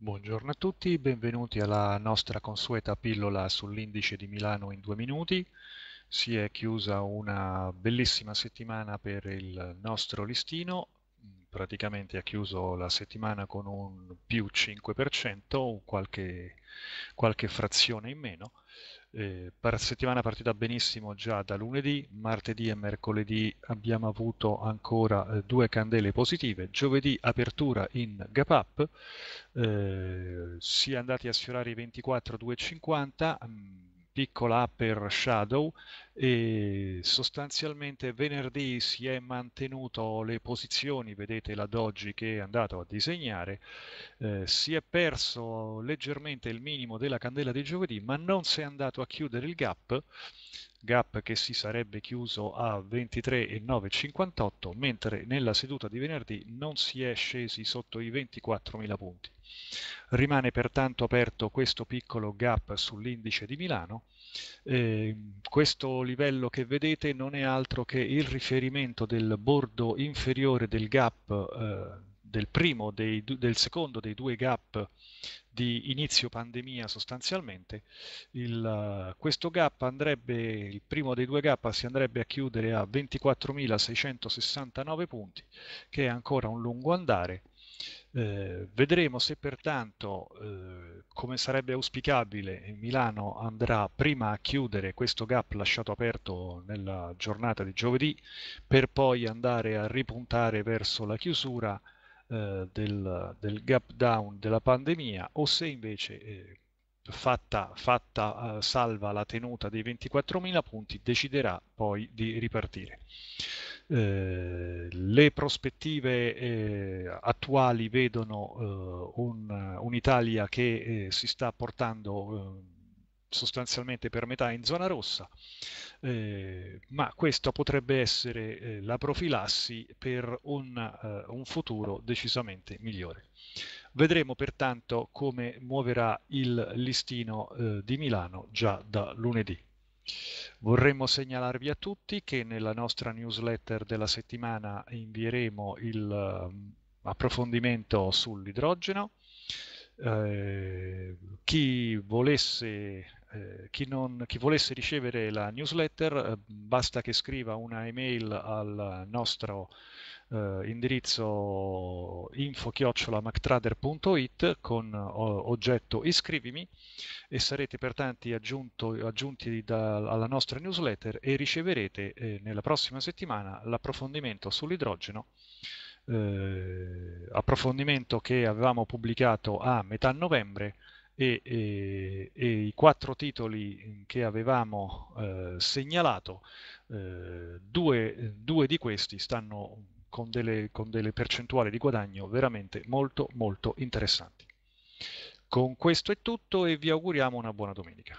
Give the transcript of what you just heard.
Buongiorno a tutti, benvenuti alla nostra consueta pillola sull'indice di Milano in due minuti. Si è chiusa una bellissima settimana per il nostro listino praticamente ha chiuso la settimana con un più 5%, qualche, qualche frazione in meno. Eh, per settimana partita benissimo già da lunedì, martedì e mercoledì abbiamo avuto ancora eh, due candele positive, giovedì apertura in gap up, eh, si è andati a sfiorare i 24,250 piccola app per Shadow e sostanzialmente venerdì si è mantenuto le posizioni, vedete la Doggi che è andato a disegnare, eh, si è perso leggermente il minimo della candela di giovedì ma non si è andato a chiudere il gap, gap che si sarebbe chiuso a 23,958 mentre nella seduta di venerdì non si è scesi sotto i 24.000 punti. Rimane pertanto aperto questo piccolo gap sull'indice di Milano. Eh, questo livello che vedete non è altro che il riferimento del bordo inferiore del gap eh, del primo, dei, del secondo dei due gap di inizio pandemia sostanzialmente, il, questo gap andrebbe, il primo dei due gap si andrebbe a chiudere a 24.669 punti, che è ancora un lungo andare, eh, vedremo se pertanto, eh, come sarebbe auspicabile, Milano andrà prima a chiudere questo gap lasciato aperto nella giornata di giovedì per poi andare a ripuntare verso la chiusura eh, del, del, gap down della pandemia o se invece eh, fatta, fatta eh, salva la tenuta dei 24.000 punti deciderà poi di ripartire. Eh, le prospettive eh, attuali vedono eh, un, un'Italia che eh, si sta portando eh, sostanzialmente per metà in zona rossa, ma questa potrebbe essere la profilassi per un, un futuro decisamente migliore. Vedremo pertanto come muoverà il listino di Milano già da lunedì. Vorremmo segnalarvi a tutti che nella nostra newsletter della settimana invieremo l'approfondimento ehm, sull'idrogeno. Eh, chi volesse eh, chi, non, chi, volesse ricevere la newsletter eh, basta che scriva una email al nostro eh, indirizzo info-mactrader.it con o, oggetto iscrivimi e sarete pertanto aggiunto, aggiunti da, alla nostra newsletter e riceverete eh, nella prossima settimana l'approfondimento sull'idrogeno eh, approfondimento che avevamo pubblicato a metà novembre e, e, e i quattro titoli eh, che avevamo eh, segnalato, eh, due, due, di questi stanno con delle, con delle percentuali di guadagno veramente molto molto interessanti. Con questo è tutto e vi auguriamo una buona domenica.